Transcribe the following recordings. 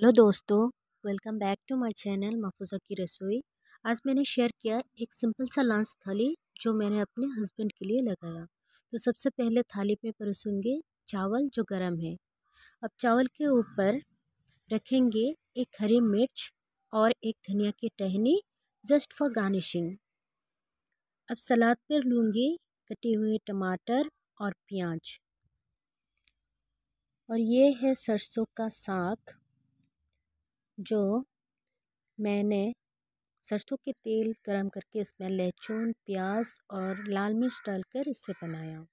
hello दोस्तों welcome back to my channel Mahfuza की रसोई आज मैंने शेयर किया एक सिंपल सा लंच थाली जो मैंने अपने हस्बैंड के लिए लगाया तो सबसे पहले थाली में परोसूँगी चावल जो गरम है अब चावल के ऊपर रखेंगे एक हरी मिर्च और एक धनिया की टहनी जस्ट फॉर गार्निशिंग अब सलाद पर लूँगी कटे हुए टमाटर और प्याज और ये है सरसों का साग जो मैंने सरसों के तेल गरम करके उसमें लहसुन प्याज और लाल मिर्च डालकर इसे बनाया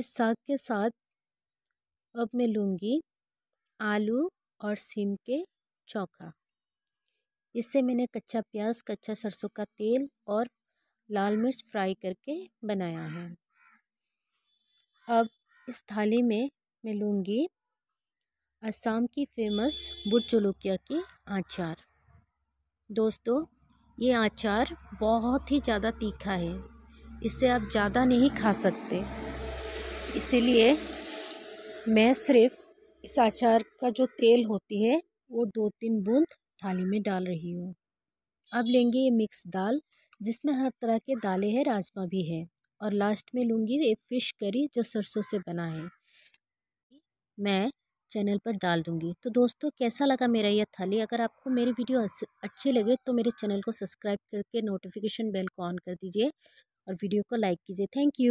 इस साग के साथ अब मैं लूँगी आलू और सीम के चौखा इससे मैंने कच्चा प्याज कच्चा सरसों का तेल और लाल मिर्च फ्राई करके बनाया है अब इस थाली में मैं लूँगी असम की फेमस बुट चलोकिया की अचार दोस्तों ये अचार बहुत ही ज़्यादा तीखा है इसे आप ज़्यादा नहीं खा सकते इसीलिए मैं सिर्फ इस अचार का जो तेल होती है वो दो तीन बूंद थाली में डाल रही हूँ अब लेंगे ये मिक्स दाल जिसमें हर तरह के दालें हैं राजमा भी है और लास्ट में लूँगी ये फ़िश करी जो सरसों से बना है मैं चैनल पर डाल दूँगी तो दोस्तों कैसा लगा मेरा यह थाली अगर आपको मेरी वीडियो अच्छी लगे तो मेरे चैनल को सब्सक्राइब करके नोटिफिकेशन बेल को ऑन कर दीजिए और वीडियो को लाइक कीजिए थैंक यू